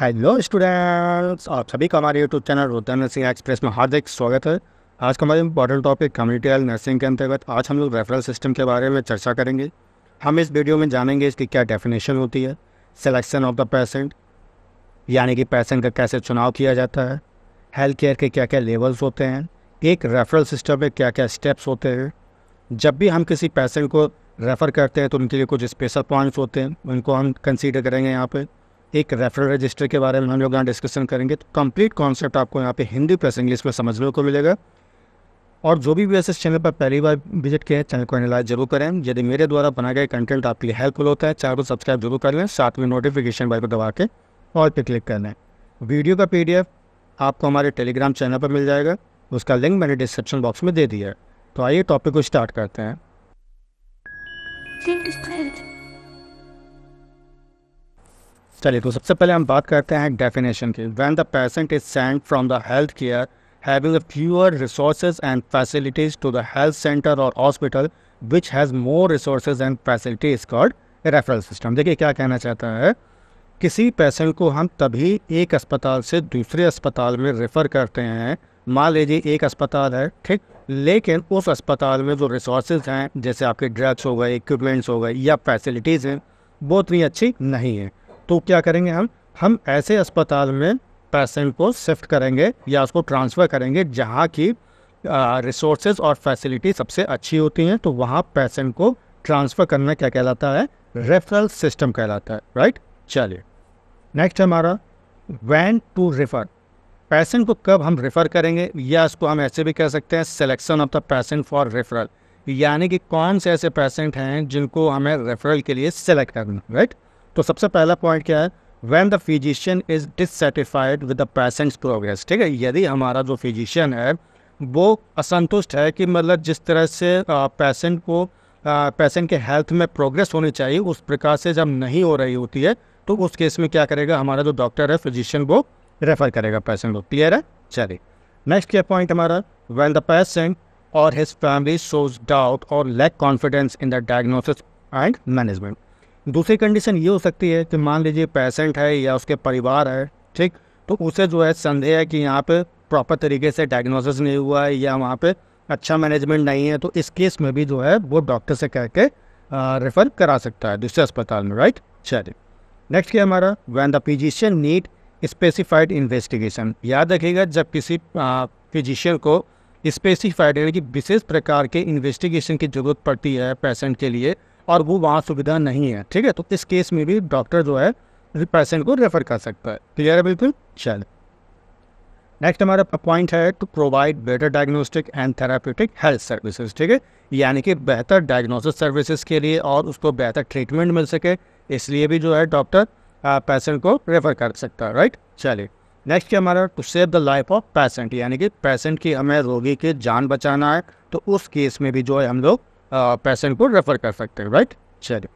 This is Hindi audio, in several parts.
हेलो स्टूडेंट्स आप सभी का हमारे यूट्यूब चैनल रोहता नर्सिंग एक्सप्रेस में हार्दिक स्वागत है आज का हमारा important topic community health nursing के अंतर्गत आज हम लोग रेफरल सिस्टम के बारे में चर्चा करेंगे हम इस वीडियो में जानेंगे इसकी क्या डेफिनेशन होती है सिलेक्शन ऑफ द पेशेंट यानी कि पेशेंट का कैसे चुनाव किया जाता है हेल्थ केयर के क्या क्या लेवल्स होते हैं एक रेफरल सिस्टम में क्या क्या स्टेप्स होते हैं जब भी हम किसी पेशेंट को रेफ़र करते हैं तो उनके लिए कुछ स्पेशल पॉइंट्स होते हैं उनको हम कंसीडर करेंगे यहाँ पर एक रेफरल रजिस्टर के बारे में हम लोग यहाँ डिस्कशन करेंगे तो कंप्लीट कॉन्सेप्ट आपको यहाँ पे हिंदी प्लस इंग्लिश में समझने को मिलेगा और जो भी व्यस चैनल पर पहली बार विजिट किया है चैनल को एनालाइज जरूर करें यदि मेरे द्वारा बनाए गए कंटेंट आपके लिए हेल्पफुल होता है चैनल को सब्सक्राइब जरूर कर लें साथ में नोटिफिकेशन बेल को दबा के और पे क्लिक कर लें वीडियो का पी आपको हमारे टेलीग्राम चैनल पर मिल जाएगा उसका लिंक मैंने डिस्क्रिप्शन बॉक्स में दे दिया है तो आइए टॉपिक को स्टार्ट करते हैं चलिए तो सबसे पहले हम बात करते हैं डेफिनेशन की when the patient is send from the health care having a fewer resource and facilities to the health centre और hospital which has more resource and facilities called referral system देखिए क्या कहना चाहता है किसी पेशेंट को हम तभी एक अस्पताल से दूसरे अस्पताल में रेफ़र करते हैं मान लीजिए एक अस्पताल है ठीक लेकिन उस अस्पताल में जो रिसोर्सेज हैं जैसे आपके ड्रग्स हो गए इक्विपमेंट्स हो गए या फैसिलिटीज़ हैं वो उतनी अच्छी नहीं है तो क्या करेंगे हम हम ऐसे अस्पताल में पेशेंट को शिफ्ट करेंगे या उसको ट्रांसफ़र करेंगे जहाँ की रिसोर्सेज और फैसिलिटी सबसे अच्छी होती हैं तो वहाँ पेशेंट को ट्रांसफ़र करना क्या कहलाता है रेफरल सिस्टम कहलाता है राइट चलिए नेक्स्ट हमारा वैन टू रेफर पेशेंट को कब हम रेफ़र करेंगे या इसको हम ऐसे भी कह सकते हैं selection of the patient for referral यानी कि कौन से ऐसे पेशेंट हैं जिनको हमें रेफरल के लिए सेलेक्ट करना राइट right? तो सबसे पहला पॉइंट क्या है when the physician is dissatisfied with the patient's progress ठीक है यदि हमारा जो फिजिशियन है वो असंतुष्ट है कि मतलब जिस तरह से पेशेंट को पेशेंट के हेल्थ में प्रोग्रेस होनी चाहिए उस प्रकार से जब नहीं हो रही होती है तो उस केस में क्या करेगा हमारा जो डॉक्टर है फिजिशियन वो रेफर करेगा पेशेंट को क्लियर है चलिए नेक्स्ट क्या पॉइंट हमारा वैन द पेशेंट और हिज फैमिली शोज डाउट और lack confidence in the diagnosis and management दूसरी कंडीशन ये हो सकती है कि मान लीजिए पेशेंट है या उसके परिवार है ठीक तो उसे जो है संदेह है कि यहाँ पे प्रॉपर तरीके से डायग्नोसिस नहीं हुआ है या वहाँ पे अच्छा मैनेजमेंट नहीं है तो इस केस में भी जो है वो डॉक्टर से कह के रेफ़र करा सकता है दूसरे अस्पताल में राइट चलिए नेक्स्ट क्या हमारा when the physician need specified investigation याद रखिएगा जब किसी फिजिशियन को स्पेसिफाइड यानी कि विशेष प्रकार के इन्वेस्टिगेशन की जरूरत पड़ती है पेशेंट के लिए और वो वहाँ सुविधा नहीं है ठीक है तो इस केस में भी डॉक्टर जो है पेशेंट को रेफर कर सकता है क्लियर है बिल्कुल चल नेक्स्ट हमारा पॉइंट है to provide better diagnostic and therapeutic health services ठीक है यानी कि बेहतर डायग्नोसिस सर्विसेज के लिए और उसको बेहतर ट्रीटमेंट मिल सके इसलिए भी जो है डॉक्टर पेशेंट को रेफर कर सकता है राइट चलिए नेक्स्ट क्या हमारा to save the life of patient यानी कि पेशेंट की हमें रोगी की जान बचाना है तो उस केस में भी जो है हम लोग पेशेंट uh, को रेफर कर सकते हैं राइट चलिए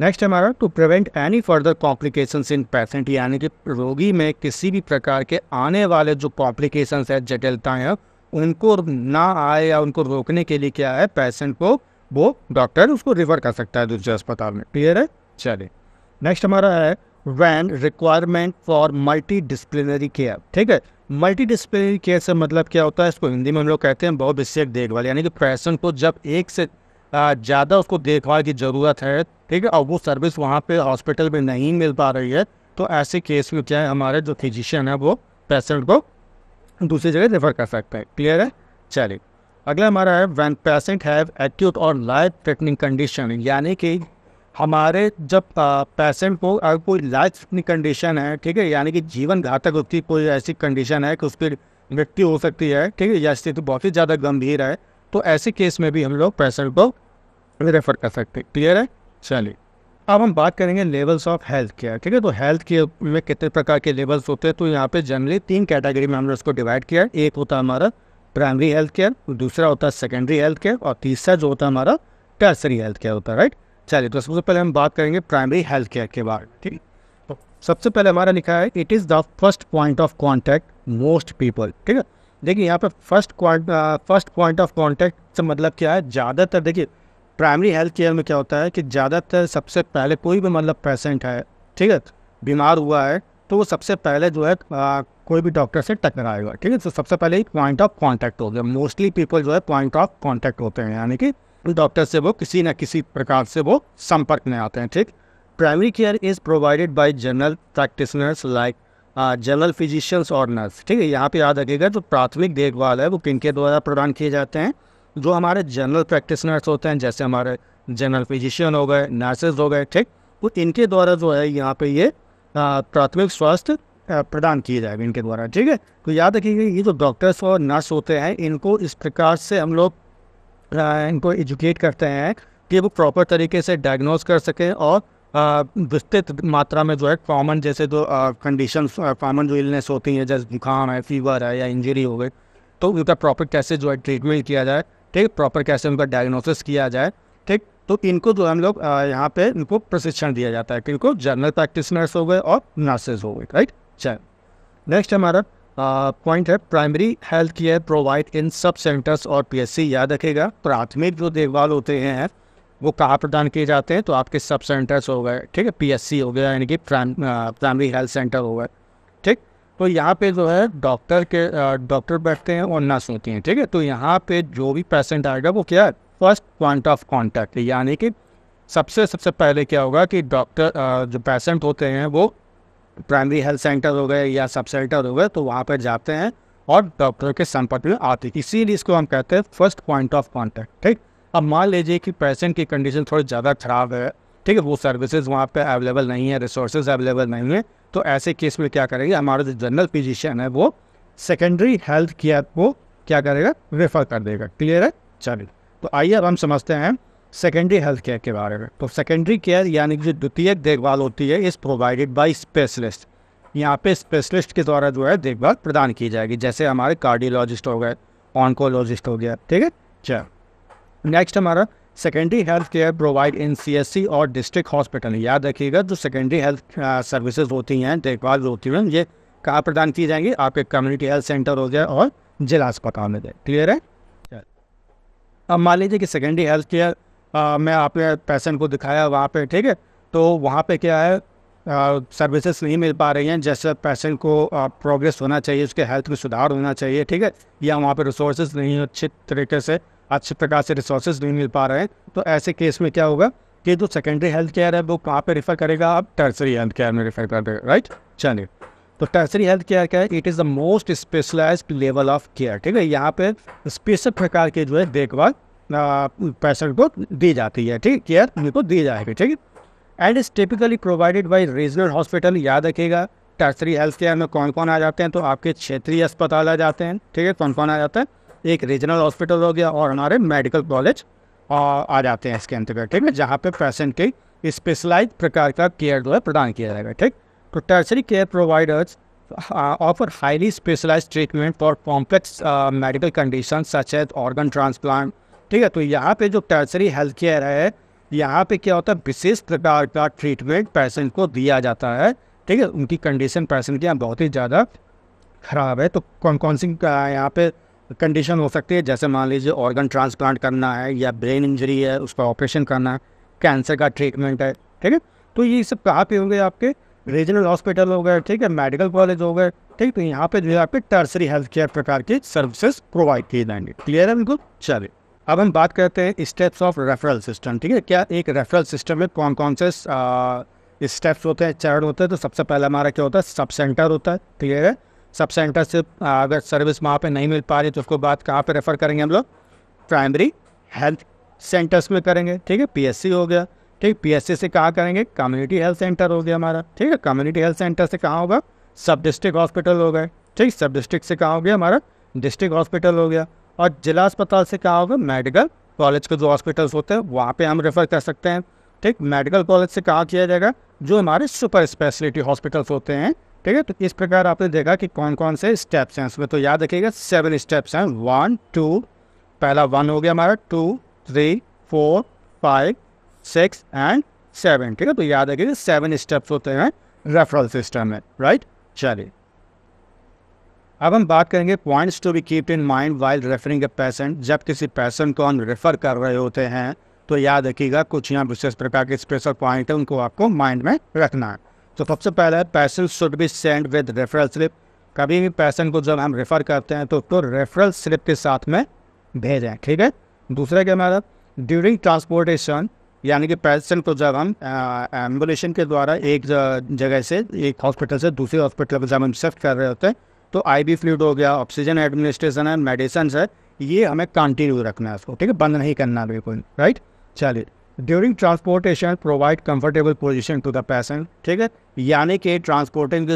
नेक्स्ट हमारा to prevent any further complication in patient यानी कि रोगी में किसी भी प्रकार के आने वाले जो कॉम्प्लिकेशन है जटिलताएँ हैं उनको ना आए या उनको रोकने के लिए क्या है पेशेंट को वो डॉक्टर उसको रिफर कर सकता है दूसरे अस्पताल में क्लियर है चलिए नेक्स्ट हमारा है when requirement for multidisciplinary care ठीक है मल्टी डिसप्लिनरी केयर से मतलब क्या होता है इसको हिंदी में हम लोग कहते हैं बहुत विशेष देखभाल यानी कि पेशेंट को जब एक से ज़्यादा उसको देखभाल की ज़रूरत है ठीक है और वो सर्विस वहाँ पे हॉस्पिटल में नहीं मिल पा रही है तो ऐसे केस में क्या है हमारे जो फिजिशियन है वो पेशेंट को दूसरी जगह रेफर कर सकते हैं क्लियर है चलिए अगला हमारा है वैन पेशेंट हैव एक्यूट और लाइफ थ्रेटनिंग कंडीशन यानी कि हमारे जब पेशेंट को अगर कोई लाइफ थ्रेटनिंग कंडीशन है ठीक है यानी कि जीवन घातक उसकी कोई ऐसी कंडीशन है कि उसकी मृत्यु हो सकती है ठीक है या स्थिति बहुत ही ज़्यादा गंभीर है तो ऐसे केस में भी हम लोग पेशेंट को रेफर कर सकते हैं क्लियर है चलिए अब हम बात करेंगे लेवल्स ऑफ हेल्थ केयर ठीक है तो हेल्थ केयर में कितने प्रकार के लेवल्स होते हैं तो यहाँ पे जनरली तीन कैटेगरी में हमने उसको डिवाइड किया है एक होता है हमारा प्राइमरी हेल्थ केयर दूसरा होता है सेकेंडरी हेल्थ केयर और तीसरा जो होता है हमारा टर्सरी हेल्थ केयर होता है राइट चलिए तो सबसे पहले हम बात करेंगे प्राइमरी हेल्थ केयर के बारे में ठीक तो सबसे पहले हमारा लिखा है it is the first point of contact most people ठीक है देखिए यहाँ पे first first point of contact से मतलब क्या है ज़्यादातर देखिए प्राइमरी हेल्थ केयर में क्या होता है कि ज़्यादातर सबसे पहले कोई भी मतलब पेशेंट है ठीक है बीमार हुआ है तो वो सबसे पहले जो है आ, कोई भी डॉक्टर से टकराएगा ठीक है तो सबसे पहले ही पॉइंट ऑफ कॉन्टैक्ट हो गया मोस्टली पीपल जो है पॉइंट ऑफ कॉन्टैक्ट होते हैं यानी कि डॉक्टर से वो किसी न किसी प्रकार से वो संपर्क में आते हैं ठीक primary care is provided by general practitioners like general physicians और नर्स ठीक है यहाँ पे याद रखिएगा जो तो प्राथमिक देखभाल है वो किन के द्वारा प्रदान किए जाते हैं जो हमारे जनरल प्रैक्टिसनर्स होते हैं जैसे हमारे जनरल फिजिशियन हो गए नर्सेज हो गए ठीक वो तो इनके द्वारा जो है यहाँ पे ये प्राथमिक स्वास्थ्य प्रदान किए जाएगा इनके द्वारा ठीक है तो याद रखिएगा ये जो डॉक्टर्स और नर्स होते हैं इनको इस प्रकार से हम लोग इनको एजुकेट करते हैं कि वो प्रॉपर तरीके से डायग्नोज कर सकें और विस्तृत मात्रा में जो है कॉमन जैसे जो कंडीशन कॉमन जो इलनेस होती है जैसे जुकाम है फीवर है या इंजरी हो गई तो उनका प्रॉपर कैसे जो है ट्रीटमेंट किया जाए ठीक प्रॉपर कैसे उनका डायग्नोसिस किया जाए ठीक तो इनको जो हम लोग यहाँ पे इनको प्रशिक्षण दिया जाता है कि इनको जनरल प्रैक्टिसनर्स हो गए और नर्सेज हो गए राइट चल नेक्स्ट हमारा पॉइंट है primary health care provide in sub centres और पीएससी याद रखेगा प्राथमिक जो देखभाल होते हैं वो कहाँ प्रदान किए जाते हैं तो आपके सब सेंटर्स हो गए ठीक है पीएससी हो गया यानी कि प्राइमरी हेल्थ सेंटर हो गए तो यहाँ पे जो है डॉक्टर के डॉक्टर बैठते हैं और नर्स होती हैं ठीक है तो यहाँ पे जो भी पेशेंट आएगा वो क्या है फर्स्ट पॉइंट ऑफ कॉन्टैक्ट यानी कि सबसे सबसे पहले क्या होगा कि डॉक्टर जो पेशेंट होते हैं वो प्राइमरी हेल्थ सेंटर हो गए या सब सेंटर हो गए तो वहाँ पर जाते हैं और डॉक्टर के संपर्क में आते हैं इसीलिए इसको हम कहते हैं फर्स्ट पॉइंट ऑफ कॉन्टैक्ट ठीक अब मान लीजिए कि पेशेंट की कंडीशन थोड़ी ज़्यादा ख़राब है ठीक है वो सर्विसेज वहाँ पे अवेलेबल नहीं है रिसोर्सेज अवेलेबल नहीं है तो ऐसे केस में क्या करेंगे हमारा जो जनरल फिजिशियन है वो सेकेंडरी हेल्थ केयर को क्या करेगा रेफर कर देगा क्लियर है चलिए तो आइए अब हम समझते हैं सेकेंडरी हेल्थ केयर के बारे में तो सेकेंडरी केयर यानी जो द्वितीय देखभाल होती है इस प्रोवाइडेड बाई स्पेशलिस्ट यहाँ पे स्पेशलिस्ट के द्वारा जो है देखभाल प्रदान की जाएगी जैसे हमारे कार्डियोलॉजिस्ट हो गए ऑनकोलॉजिस्ट हो गया ठीक है चल नेक्स्ट हमारा secondary health care provide in CSC और डिस्ट्रिक्ट हॉस्पिटल याद रखिएगा जो सेकेंडरी हेल्थ सर्विसेज होती हैं देखभाल होती हैं ये कहाँ प्रदान की जाएंगी आपके कम्युनिटी हेल्थ सेंटर हो जाए और जिला अस्पताल में जाए क्लियर है अब मान लीजिए कि सेकेंडरी हेल्थ केयर में आपने पेशेंट को दिखाया वहाँ पे ठीक है तो वहाँ पे क्या है सर्विसेज uh, नहीं मिल पा रही हैं जैसे पेशेंट को प्रोग्रेस uh, होना चाहिए उसके हेल्थ में सुधार होना चाहिए ठीक है या वहाँ पे रिसोर्सेज नहीं अच्छे तरीके से अच्छे प्रकार से रिसोर्सेज नहीं मिल पा रहे हैं तो ऐसे केस में क्या होगा कि जो सेकेंडरी हेल्थ केयर है वो कहाँ पे रेफर करेगा आप टर्सरी हेल्थ केयर में रेफर कर देगा राइट चलिए तो टर्सरी हेल्थ केयर क्या है it is the most specialise level of care ठीक है यहाँ पे स्पेशल प्रकार के जो है देखभाल पैसेंट को दी जाती है ठीक केयर उनको दी जाएगी ठीक है and is typically provided by regional hospital याद रखेगा टर्सरी हेल्थ केयर में कौन कौन आ जाते हैं तो आपके क्षेत्रीय अस्पताल आ जाते हैं ठीक है कौन कौन आ जाते हैं एक रीजनल हॉस्पिटल हो गया और हमारे मेडिकल कॉलेज आ जाते हैं इसके अंतर्गत ठीक है जहाँ पे पेशेंट के स्पेशलाइज प्रकार का केयर जो है प्रदान किया जाएगा ठीक तो tertiary care providers offer highly specialise treatment for complex medical condition such as organ transplant ठीक है तो यहाँ पे जो टर्सरी हेल्थ केयर है यहाँ पे क्या होता है विशेष प्रकार का ट्रीटमेंट पेशेंट को दिया जाता है ठीक है उनकी कंडीशन पेशेंट के यहाँ बहुत ही ज़्यादा खराब है तो कौन कौन सी यहाँ पे कंडीशन हो सकती है जैसे मान लीजिए ऑर्गन ट्रांसप्लांट करना है या ब्रेन इंजरी है उसका ऑपरेशन करना है कैंसर का ट्रीटमेंट है ठीक है तो ये सब कहाँ पे होंगे आपके रीजनल हॉस्पिटल हो गए ठीक है मेडिकल कॉलेज हो गए ठीक तो यहाँ पे जो है आपके टर्सरी हेल्थ केयर प्रकार की सर्विसेज प्रोवाइड किए जाएंगे क्लियर है बिल्कुल चलिए अब हम बात करते हैं स्टेप्स ऑफ रेफरल सिस्टम ठीक है क्या एक रेफरल सिस्टम में कौन कौन से स्टेप्स होते हैं चरण होते हैं तो सबसे पहला हमारा क्या होता है सब सेंटर होता है क्लियर है सब सेंटर से अगर सर्विस वहाँ पे नहीं मिल पा रही तो उसको बात कहाँ पे रेफ़र करेंगे हम लोग प्राइमरी हेल्थ सेंटर्स में करेंगे ठीक है पीएससी हो गया ठीक पीएससी से कहाँ करेंगे कम्युनिटी हेल्थ सेंटर हो गया हमारा ठीक है कम्युनिटी हेल्थ सेंटर से कहाँ होगा सब डिस्ट्रिक्ट हॉस्पिटल हो गए ठीक सब डिस्ट्रिक्ट से कहाँ हो गया हमारा डिस्ट्रिक्ट हॉस्पिटल हो गया और जिला अस्पताल से कहाँ होगा मेडिकल कॉलेज के जो हॉस्पिटल्स होते हैं वहाँ पर हम रेफ़र कर सकते हैं ठीक मेडिकल कॉलेज से कहाँ किया जाएगा जो हमारे सुपर स्पेशलिटी हॉस्पिटल्स होते हैं ठीक है तो इस प्रकार आपने देखा कि कौन कौन से स्टेप्स हैं उसमें तो याद रखिएगा सेवन स्टेप्स हैं वन टू पहला वन हो गया हमारा two three four five six and seven ठीक है तो याद रखिएगा सेवन स्टेप्स होते हैं रेफरल सिस्टम में राइट चलिए अब हम बात करेंगे points to be kept in mind while referring a patient जब किसी पेशेंट को हम रेफर कर रहे होते हैं तो याद रखिएगा कुछ यहाँ विशेष प्रकार के स्पेशल पॉइंट हैं उनको आपको माइंड में रखना है तो सबसे पहले patient should be send with referral slip कभी भी पैसन को जब हम रेफ़र करते हैं तो तो रेफरल स्लिप के साथ में भेजें ठीक है दूसरा क्या मतलब ड्यूरिंग ट्रांसपोर्टेशन यानी कि पैसन को जब हम एम्बुलेशन के द्वारा एक जगह से एक हॉस्पिटल से दूसरे हॉस्पिटल में जब हम शिफ्ट कर रहे होते हैं तो आई बी फ्लूड हो गया ऑक्सीजन एडमिनिस्ट्रेशन है मेडिसन है ये हमें कंटिन्यू रखना है उसको ठीक है बंद नहीं करना बिल्कुल राइट चलिए during transportation provide comfortable position to the patient ठीक है यानी कि ट्रांसपोर्टिंग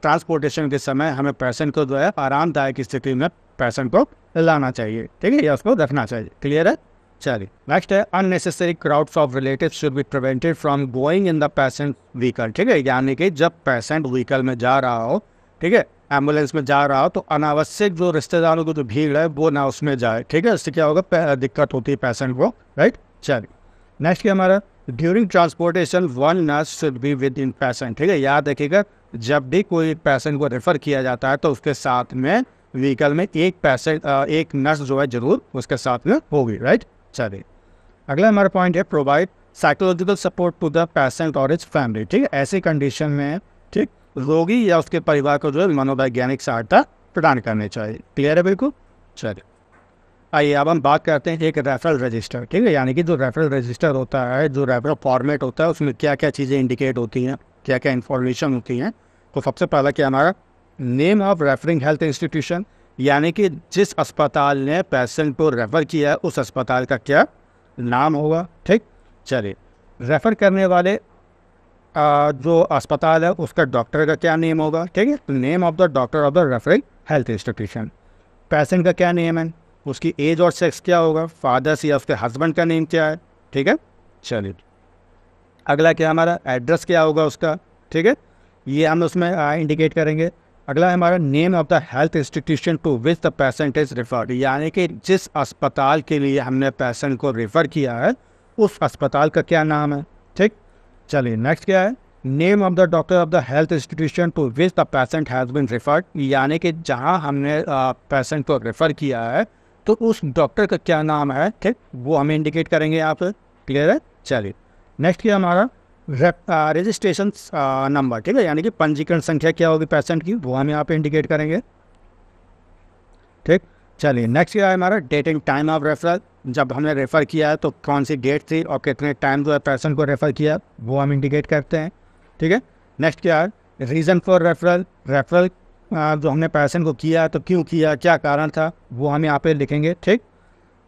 ट्रांसपोर्टेशन uh, के समय हमें पैसेंट को जो है आरामदायक स्थिति में पैसेंट को लाना चाहिए ठीक है या उसको रखना चाहिए क्लियर है चलिए नेक्स्ट है unnecessary crowds of relative should be prevented from going in the patient vehicle ठीक है यानी कि जब पैसेंट व्हीकल में जा रहा हो ठीक है एम्बुलेंस में जा रहा हो तो अनावश्यक जो रिश्तेदारों की जो भीड़ है वो ना उसमें जाए ठीक है इससे क्या होगा दिक्कत होती है पैसेंट को राइट चलिए नेक्स्ट क्या हमारा during transportation one nurse should be within patient ठीक है याद रखिएगा जब भी कोई पैसेंट को रेफर किया जाता है तो उसके साथ में व्हीकल में एक पैसेंट एक नर्स जो है जरूर उसके साथ में होगी राइट चलिए अगला हमारा पॉइंट है provide psychological support to the patient और इज फैमिली ठीक है ऐसी कंडीशन में ठीक रोगी या उसके परिवार को जो है मनोवैज्ञानिक सहायता प्रदान करनी चाहिए क्लियर है बिल्कुल चलिए आइए अब हम बात करते हैं एक रेफरल रजिस्टर ठीक है यानी कि जो रेफरल रजिस्टर होता है जो रेफरल फॉर्मेट होता है उसमें क्या क्या चीज़ें इंडिकेट होती हैं क्या क्या इन्फॉर्मेशन होती हैं तो सबसे पहला क्या हमारा name of referring health institution यानी कि जिस अस्पताल ने पेशेंट को रेफ़र किया है उस अस्पताल का क्या नाम होगा ठीक चलिए रेफ़र करने वाले जो अस्पताल है उसका डॉक्टर का क्या नेम होगा ठीक है name of the doctor of the referring health institution patient का क्या नेम है उसकी एज और सेक्स क्या होगा फादर्स या उसके हस्बैंड का नेम क्या है ठीक है चलिए अगला क्या हमारा एड्रेस क्या होगा उसका ठीक है ये हम उसमें इंडिकेट करेंगे अगला है हमारा name of the health institution to which the patient is referred यानी कि जिस अस्पताल के लिए हमने पेशेंट को रेफ़र किया है उस अस्पताल का क्या नाम है ठीक चलिए नेक्स्ट क्या है name of the doctor of the health institution to which the patient has been referred यानी कि जहाँ हमने पेशेंट को रेफ़र किया है तो उस डॉक्टर का क्या नाम है ठीक वो हमें इंडिकेट करेंगे आप क्लियर है चलिए नेक्स्ट क्या हमारा रजिस्ट्रेशन नंबर ठीक है यानी कि पंजीकरण संख्या क्या होगी पेशेंट की वो हम यहाँ पे इंडिकेट करेंगे ठीक चलिए नेक्स्ट क्या है हमारा date and time of referral जब हमने रेफ़र किया है तो कौन सी डेट थी और कितने टाइम जो है पेशेंट को रेफ़र किया वो हम इंडिकेट करते हैं ठीक है नेक्स्ट क्या है रीज़न फॉर रेफरल रेफरल जो हमने पैसन को किया तो क्यों किया क्या कारण था वो हम यहाँ पे लिखेंगे ठीक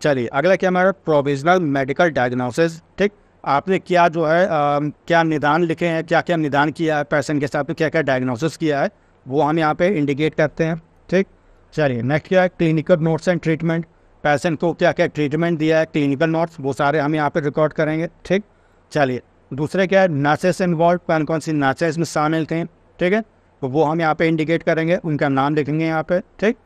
चलिए अगला क्या हमारा प्रोविजनल मेडिकल डायग्नोसिस ठीक आपने क्या जो है आ, क्या निदान लिखे हैं क्या क्या निदान किया है पैसेंट के साथ में क्या क्या डायग्नोसिस किया है वो हम यहाँ पे इंडिकेट करते हैं ठीक चलिए नेक्स्ट क्या है clinical notes and treatment patient को क्या क्या ट्रीटमेंट दिया है क्लिनिकल नोट्स वो सारे हम यहाँ पे रिकॉर्ड करेंगे ठीक चलिए दूसरे क्या है नर्सेस इन्वॉल्व कौन कौन सी नर्सेस में शामिल थे ठीक है तो वो हम यहाँ पे इंडिकेट करेंगे उनका नाम लिखेंगे यहाँ पे ठीक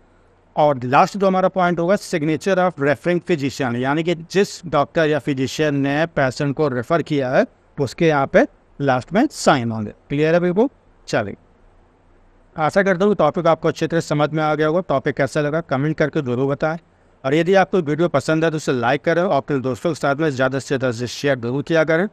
और लास्ट जो हमारा पॉइंट होगा सिग्नेचर ऑफ रेफरिंग फिजिशियन यानी कि जिस डॉक्टर या फिजिशियन ने पेशेंट को रेफर किया है उसके यहाँ पे लास्ट में साइन होंगे क्लियर है बिल्कुल चलिए आशा करता हूँ टॉपिक आपको अच्छे तरह समझ में आ गया होगा टॉपिक कैसा लगा कमेंट करके जरूर बताएं और यदि आपको वीडियो पसंद है तो उसे लाइक करें और अपने दोस्तों के साथ में ज़्यादा से ज़्यादा शेयर जरूर किया करें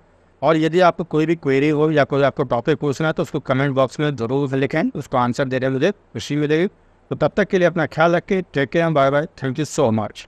और यदि आपको कोई भी क्वेरी हो या कोई आपको टॉपिक पूछना है तो उसको कमेंट बॉक्स में ज़रूर लिखें उसको आंसर देने में मुझे खुशी मिलेगी तो तब तक के लिए अपना ख्याल रखें take care bye bye thank you so much